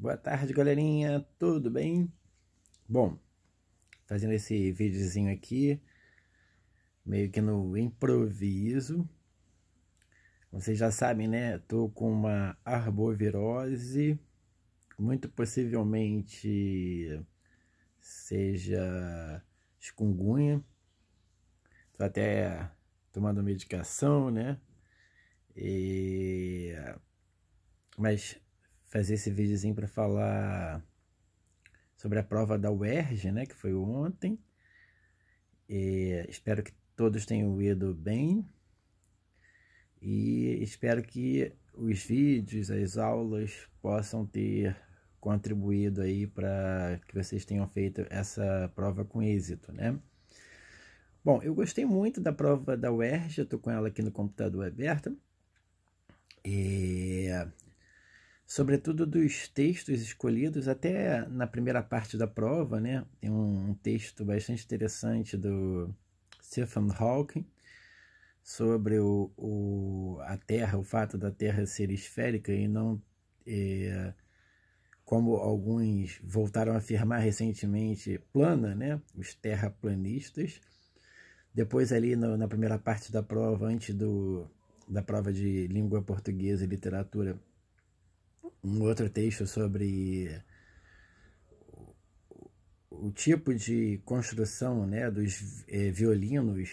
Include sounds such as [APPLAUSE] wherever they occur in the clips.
Boa tarde, galerinha. Tudo bem? Bom, fazendo esse videozinho aqui, meio que no improviso. Vocês já sabem, né? Tô com uma arbovirose, muito possivelmente seja chikungunya. Tô até tomando medicação, né? E... Mas fazer esse videozinho para falar sobre a prova da UERJ, né, que foi ontem. E espero que todos tenham ido bem e espero que os vídeos, as aulas possam ter contribuído aí para que vocês tenham feito essa prova com êxito, né? Bom, eu gostei muito da prova da UERJ, eu tô com ela aqui no computador aberto E sobretudo dos textos escolhidos, até na primeira parte da prova, né? Tem um, texto bastante interessante do Stephen Hawking sobre o, o, a Terra, o fato da Terra ser esférica e não, é, como alguns voltaram a afirmar recentemente, plana, né? Os terraplanistas. Depois ali no, na primeira parte da prova, antes do, da prova de língua portuguesa e literatura, um outro texto sobre o tipo de construção né, dos eh, violinos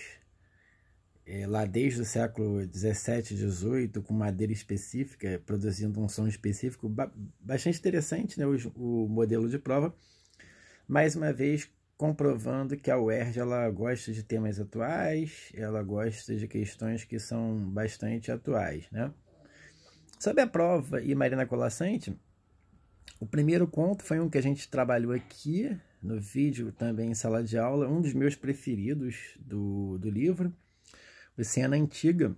eh, lá desde o século XVII, XVIII, com madeira específica, produzindo um som específico, ba bastante interessante né, o, o, modelo de prova, mais uma vez comprovando que a UERJ ela gosta de temas atuais, ela gosta de questões que são bastante atuais, né? Sobre a prova e Marina Colassante, o primeiro conto foi um que a gente trabalhou aqui no vídeo, também em sala de aula, um dos meus preferidos do, do livro, o Cena Antiga,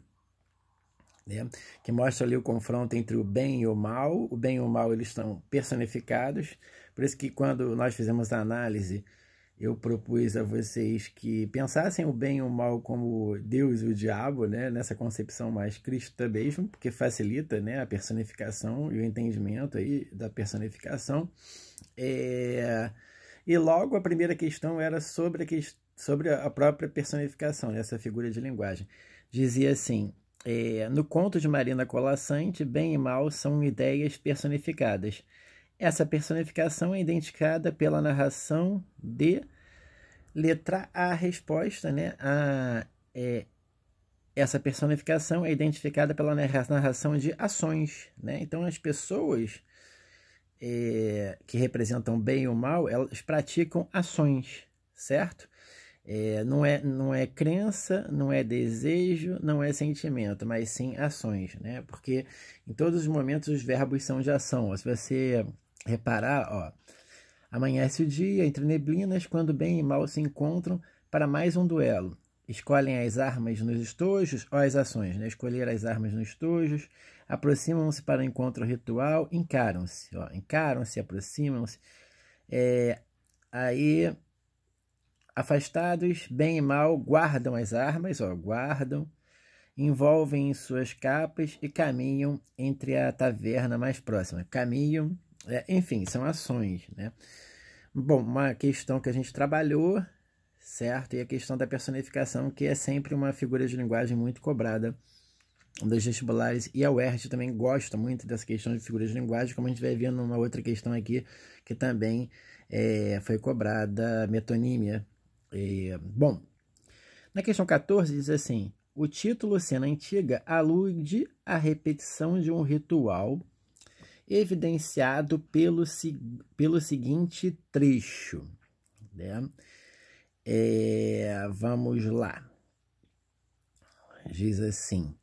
né? que mostra ali o confronto entre o bem e o mal. O bem e o mal eles estão personificados, por isso que quando nós fizemos a análise eu propus a vocês que pensassem o bem e o mal como Deus e o diabo, né? nessa concepção mais cristã mesmo, porque facilita né? a personificação e o entendimento aí da personificação. É... E logo a primeira questão era sobre a, que... sobre a própria personificação, né, essa figura de linguagem. Dizia assim: é... no conto de Marina Colassante, bem e mal são ideias personificadas essa personificação é identificada pela narração de letra A, resposta, né? A, é, essa personificação é identificada pela narração de ações, né? Então, as pessoas é, que representam bem ou mal, elas praticam ações, certo? É, não, é, não é crença, não é desejo, não é sentimento, mas sim ações, né? Porque em todos os momentos os verbos são de ação. Se você Reparar, ó. Amanhece o dia, entre neblinas, quando bem e mal se encontram para mais um duelo. Escolhem as armas nos estojos, ó as ações, né? Escolher as armas nos estojos, aproximam-se para o encontro ritual, encaram-se, ó, encaram-se, aproximam-se. É, aí, afastados, bem e mal, guardam as armas, ó, guardam, envolvem em suas capas e caminham entre a taverna mais próxima. Caminham é, enfim, são ações, né? Bom, uma questão que a gente trabalhou, certo? E a questão da personificação, que é sempre uma figura de linguagem muito cobrada dos vestibulares. E a UERJ também gosta muito dessa questão de figuras de linguagem, como a gente vai ver numa outra questão aqui, que também é, foi cobrada, metonímia. bom, na questão 14 diz assim, o título cena antiga alude à repetição de um ritual evidenciado pelo, pelo seguinte trecho. Né? É, vamos lá. Diz assim: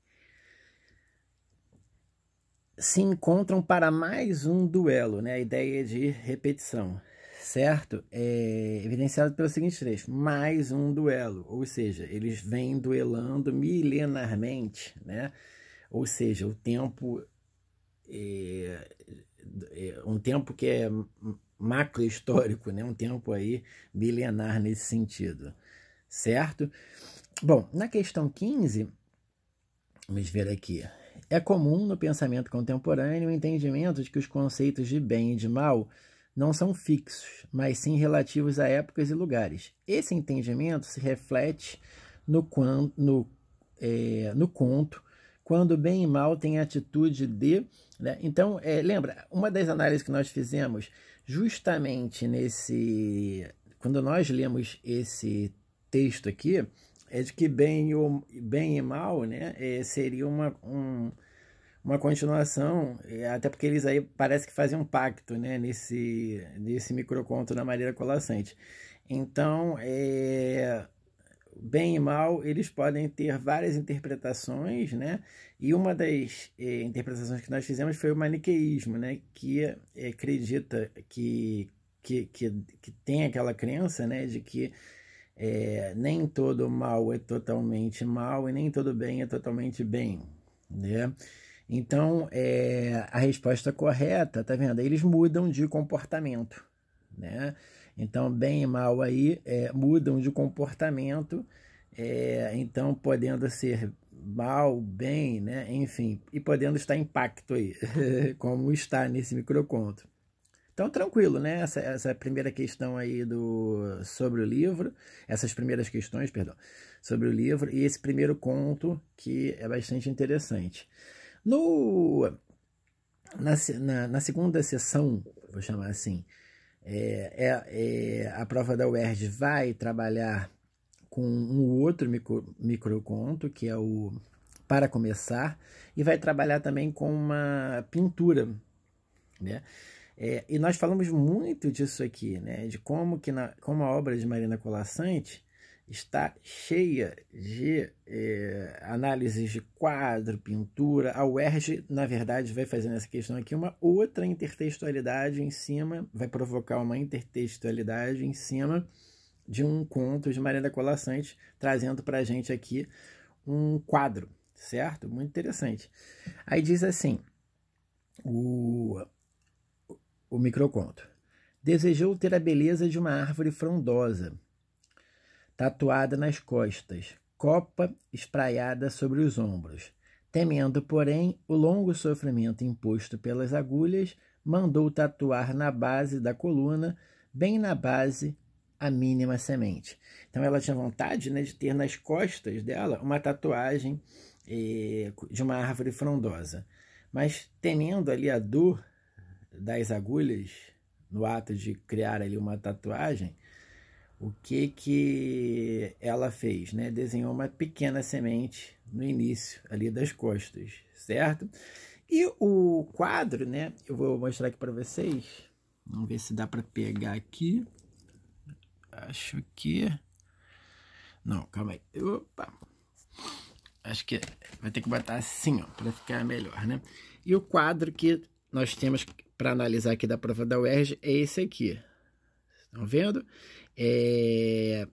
se encontram para mais um duelo, né? A ideia de repetição, certo? É evidenciado pelo seguinte trecho: mais um duelo, ou seja, eles vêm duelando milenarmente, né? Ou seja, o tempo é, é, um tempo que é macro-histórico, né? um tempo aí milenar nesse sentido, certo? Bom, na questão 15, vamos ver aqui. É comum no pensamento contemporâneo o entendimento de que os conceitos de bem e de mal não são fixos, mas sim relativos a épocas e lugares. Esse entendimento se reflete no, no, é, no conto quando bem e mal tem atitude de. Né? Então, é, lembra, uma das análises que nós fizemos justamente nesse. Quando nós lemos esse texto aqui, é de que bem e, o, bem e mal né, é, seria uma, um, uma continuação, é, até porque eles aí parece que fazem um pacto né, nesse, nesse microconto da Maria Colassante. Então, é, bem e mal, eles podem ter várias interpretações, né? E uma das eh, interpretações que nós fizemos foi o maniqueísmo, né? Que eh, acredita que, que, que, que, tem aquela crença, né? De que eh, nem todo mal é totalmente mal e nem todo bem é totalmente bem, né? Então, é, a resposta correta, tá vendo? Eles mudam de comportamento, né? Então, bem e mal aí é, mudam de comportamento, é, então podendo ser mal, bem, né? enfim, e podendo estar impacto aí, [LAUGHS] como está nesse microconto. Então, tranquilo, né? Essa, essa, primeira questão aí do, sobre o livro, essas primeiras questões, perdão, sobre o livro e esse primeiro conto que é bastante interessante. No, na, na, na segunda sessão, vou chamar assim, é, é, é, a prova da UERJ vai trabalhar com um outro micro, microconto, que é o Para Começar, e vai trabalhar também com uma pintura. Né? É, e nós falamos muito disso aqui, né? de como, que na, como a obra de Marina Colassante está cheia de eh, análises de quadro, pintura. A UERJ, na verdade, vai fazendo essa questão aqui uma outra intertextualidade em cima, vai provocar uma intertextualidade em cima de um conto de Maria da Colaçante, trazendo para a gente aqui um quadro, certo? Muito interessante. Aí diz assim, o, o microconto. Desejou ter a beleza de uma árvore frondosa, tatuada nas costas, copa espraiada sobre os ombros. Temendo, porém, o longo sofrimento imposto pelas agulhas, mandou tatuar na base da coluna, bem na base, a mínima semente. Então ela tinha vontade né, de ter nas costas dela uma tatuagem eh, de uma árvore frondosa. Mas temendo ali a dor das agulhas no ato de criar ali uma tatuagem, o que que ela fez, né? Desenhou uma pequena semente no início ali das costas, certo? E o quadro, né? Eu vou mostrar aqui para vocês. Vamos ver se dá para pegar aqui. Acho que não, calma aí. Opa. Acho que vai ter que botar assim, ó, para ficar melhor, né? E o quadro que nós temos para analisar aqui da prova da UERJ é esse aqui, Estão tá vendo? É,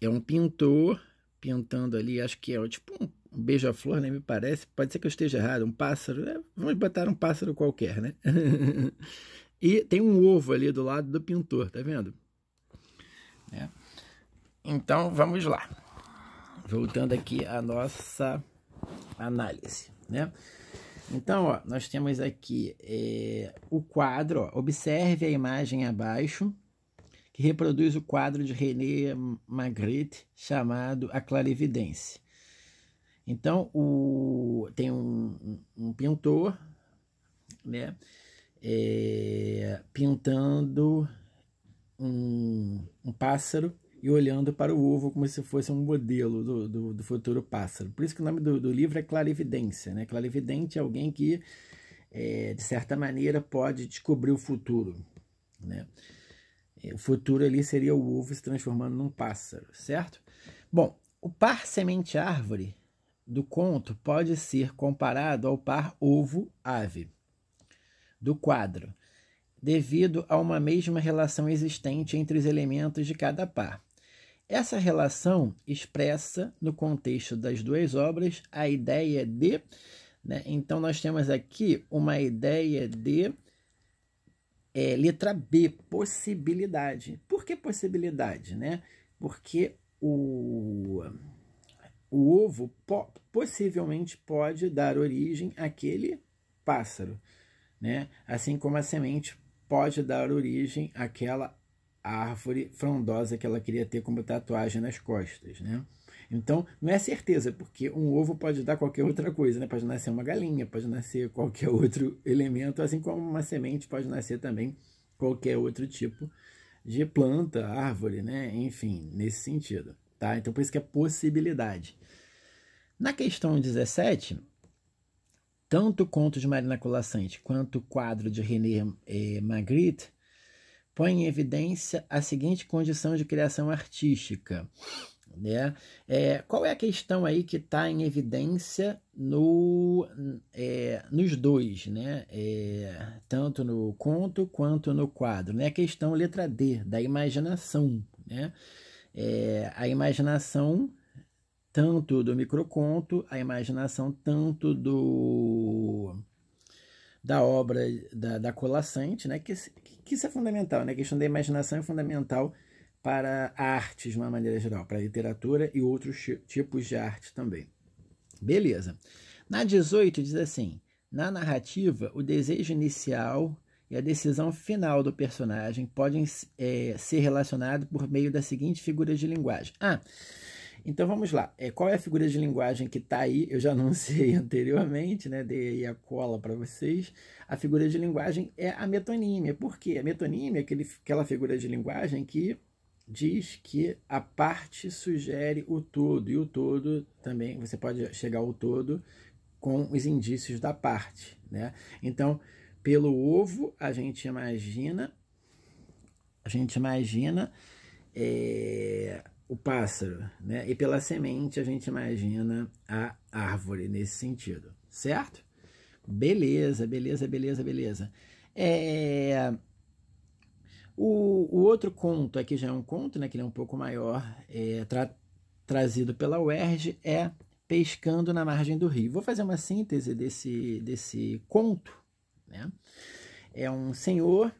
é um pintor pintando ali, acho que é tipo um, beija-flor, né? Me parece. Pode ser que eu esteja errado, um pássaro. Né? Vamos botar um pássaro qualquer, né? [LAUGHS] e tem um ovo ali do lado do pintor, tá vendo? É. Então vamos lá. Voltando aqui à nossa análise, né? Então, ó, nós temos aqui é, o quadro. Ó, observe a imagem abaixo que reproduz o quadro de René Magritte chamado A Clarividência. Então, o, tem um, um pintor né, é, pintando um, um, pássaro e olhando para o ovo como se fosse um modelo do, do, do futuro pássaro. Por isso que o nome do, do livro é Clarividência. Né? Clarividente é alguém que, é, de certa maneira, pode descobrir o futuro. Né? O futuro ali seria o ovo se transformando num pássaro, certo? Bom, o par semente-árvore do conto pode ser comparado ao par ovo-ave do quadro, devido a uma mesma relação existente entre os elementos de cada par. Essa relação expressa, no contexto das duas obras, a ideia de. Né? Então, nós temos aqui uma ideia de é, letra B, possibilidade. Por que possibilidade, né? Porque o, o ovo po possivelmente pode dar origem àquele pássaro, né? Assim como a semente pode dar origem àquela árvore frondosa que ela queria ter como tatuagem nas costas, né? Então, não é certeza, porque um ovo pode dar qualquer outra coisa, né? Pode nascer uma galinha, pode nascer qualquer [LAUGHS] outro elemento, assim como uma semente pode nascer também qualquer outro tipo de planta, árvore, né? Enfim, nesse sentido, tá? Então, por isso que é possibilidade. Na questão 17, tanto o conto de Marina Colassante quanto o quadro de René eh, Magritte põem em evidência a seguinte condição de criação artística né? É, qual é a questão aí que está em evidência no, é, nos dois, né? É, tanto no conto quanto no quadro? Né? A questão letra D, da imaginação. Né? É, a imaginação tanto do microconto, a imaginação tanto do da obra da, da Colacente, né? que, que isso é fundamental, né? a questão da imaginação é fundamental para artes de uma maneira geral, para literatura e outros tipos de arte também. Beleza. Na 18 diz assim: na narrativa, o desejo inicial e a decisão final do personagem podem é, ser relacionados por meio da seguinte figura de linguagem. Ah, então vamos lá. É, qual é a figura de linguagem que está aí? Eu já [LAUGHS] anunciei anteriormente, né? Dei aí a cola para vocês. A figura de linguagem é a metonímia. Por quê? A metonímia é aquele, aquela figura de linguagem que diz que a parte sugere o todo, e o todo também, você pode chegar ao todo com os indícios da parte. Né? Então, pelo ovo, a gente imagina, a gente imagina é, o pássaro, né? e pela semente a gente imagina a árvore nesse sentido, certo? Beleza, beleza, beleza, beleza. É, o, o outro conto, aqui é já é um conto, né, que ele é um pouco maior, é, tra, trazido pela UERJ, é Pescando na Margem do Rio. Vou fazer uma síntese desse, desse conto. Né? É um senhor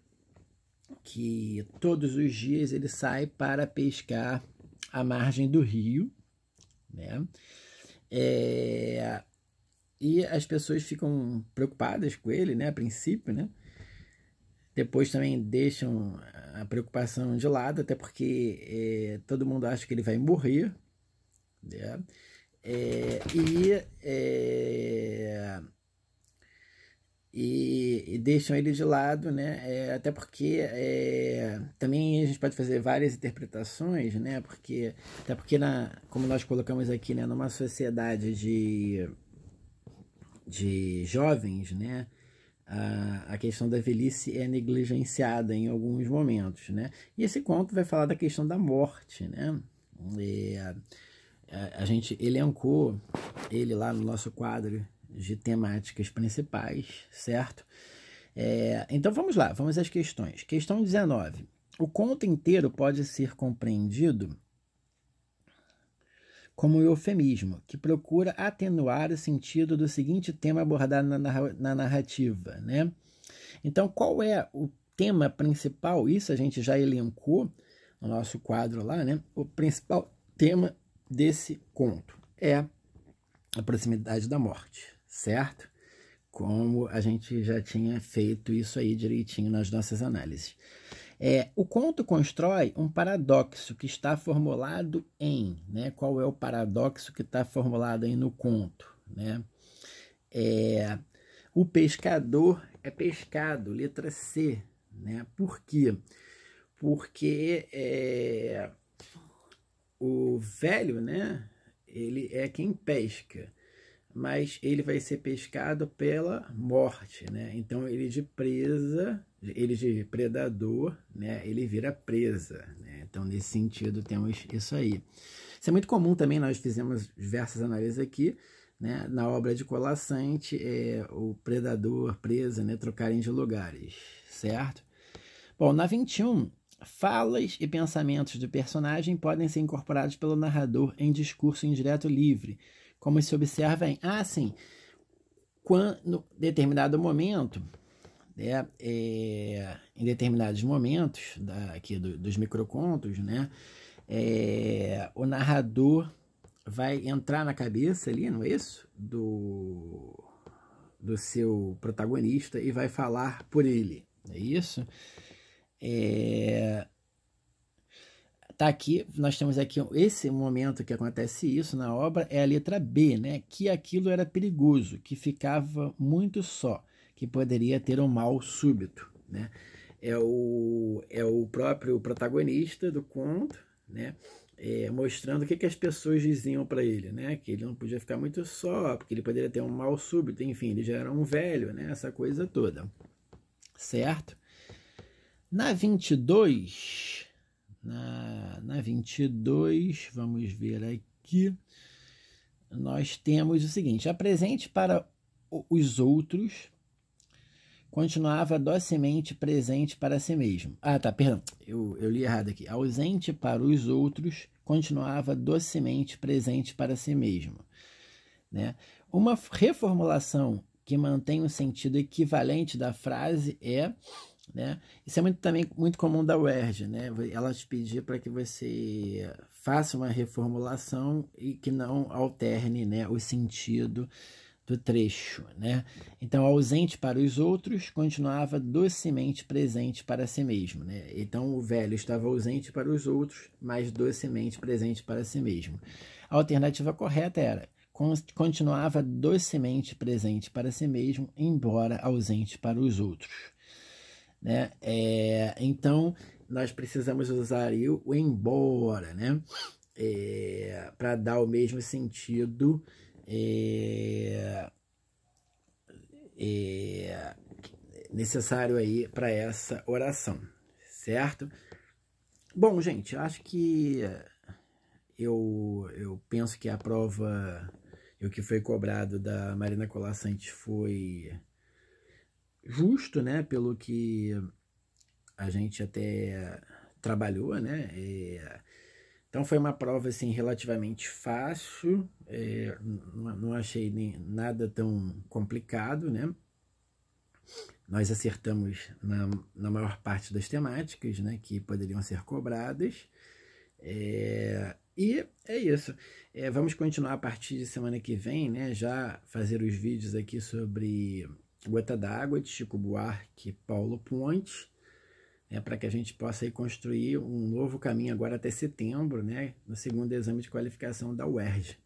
que todos os dias ele sai para pescar à margem do rio, né? É, e as pessoas ficam preocupadas com ele, né? A princípio, né? Depois também deixam a preocupação de lado, até porque é, todo mundo acha que ele vai morrer. Né? É, e, é, e, e, deixam ele de lado, né? É, até porque é, também a gente pode fazer várias interpretações, né? Porque, até porque, na, como nós colocamos aqui, né, numa sociedade de, de jovens, né? a, a questão da velhice é negligenciada em alguns momentos, né? E esse conto vai falar da questão da morte, né? E, a, a, a gente elencou ele lá no nosso quadro de temáticas principais, certo? É, então vamos lá, vamos às questões. Questão 19. O conto inteiro pode ser compreendido como um eufemismo, que procura atenuar o sentido do seguinte tema abordado na narrativa. Né? Então, qual é o tema principal? Isso a gente já elencou no nosso quadro lá, né? O principal tema desse conto é a proximidade da morte, certo? Como a gente já tinha feito isso aí direitinho nas nossas análises. É, o conto constrói um paradoxo que está formulado em, né? Qual é o paradoxo que está formulado aí no conto, né? É, o pescador é pescado, letra C, né? Por quê? Porque é, o velho, né? Ele é quem pesca, mas ele vai ser pescado pela morte, né? Então ele é de presa ele de predador, né, ele vira presa. Né? Então, nesse sentido, temos isso aí. Isso é muito comum também, nós fizemos diversas análises aqui, né, na obra de Colassante, é, o predador, presa, né, trocarem de lugares, certo? Bom, na 21, falas e pensamentos do personagem podem ser incorporados pelo narrador em discurso indireto livre, como se observa em... Ah, sim! Quando, determinado momento, né, é, em determinados momentos da, aqui do, dos microcontos, né, é, o narrador vai entrar na cabeça ali, não é isso? Do, do seu protagonista e vai falar por ele, é isso? É, tá aqui, nós temos aqui esse momento que acontece isso na obra, é a letra B, né? Que aquilo era perigoso, que ficava muito só que poderia ter um mal súbito, né? É o, é o próprio protagonista do conto, né? É, mostrando o que, que as pessoas diziam para ele, né? Que ele não podia ficar muito só, porque ele poderia ter um mal súbito, enfim, ele já era um velho, né? Essa coisa toda, certo? Na 22, na, na 22, vamos ver aqui, nós temos o seguinte: apresente para os outros continuava docemente presente para si mesmo. Ah, tá, perdão, eu, eu li errado aqui. Ausente para os outros, continuava docemente presente para si mesmo. Né? Uma reformulação que mantém o sentido equivalente da frase é. Né? Isso é muito, também muito comum da word, né? ela te pedir para que você faça uma reformulação e que não alterne né, o sentido do trecho. Né? Então, ausente para os outros, continuava docemente presente para si mesmo. Né? Então, o velho estava ausente para os outros, mas docemente presente para si mesmo. A alternativa correta era continuava docemente presente para si mesmo, embora ausente para os outros. Né? É, então, nós precisamos usar o embora né? É, para dar o mesmo sentido é, é necessário aí para essa oração, certo? Bom, gente, acho que eu, eu penso que a prova, o que foi cobrado da Marina Colassante foi justo, né? Pelo que a gente até trabalhou, né? É, então foi uma prova assim relativamente fácil, é, não, achei nem nada tão complicado, né? Nós acertamos na, na maior parte das temáticas, né, que poderiam ser cobradas. É, e é isso. É, vamos continuar a partir de semana que vem, né? Já fazer os vídeos aqui sobre Gota d'Água de Chico Buarque e Paulo Pontes né, para que a gente possa aí, construir um novo caminho agora até setembro, né, no segundo exame de qualificação da UERJ.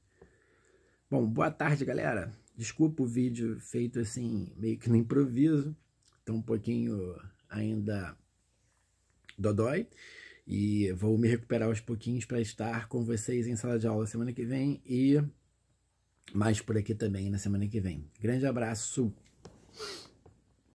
Bom, boa tarde, galera. Desculpa o vídeo feito assim, meio que no improviso, Estou um pouquinho ainda dodói, e vou me recuperar aos pouquinhos para estar com vocês em sala de aula semana que vem e mais por aqui também na semana que vem. Grande abraço!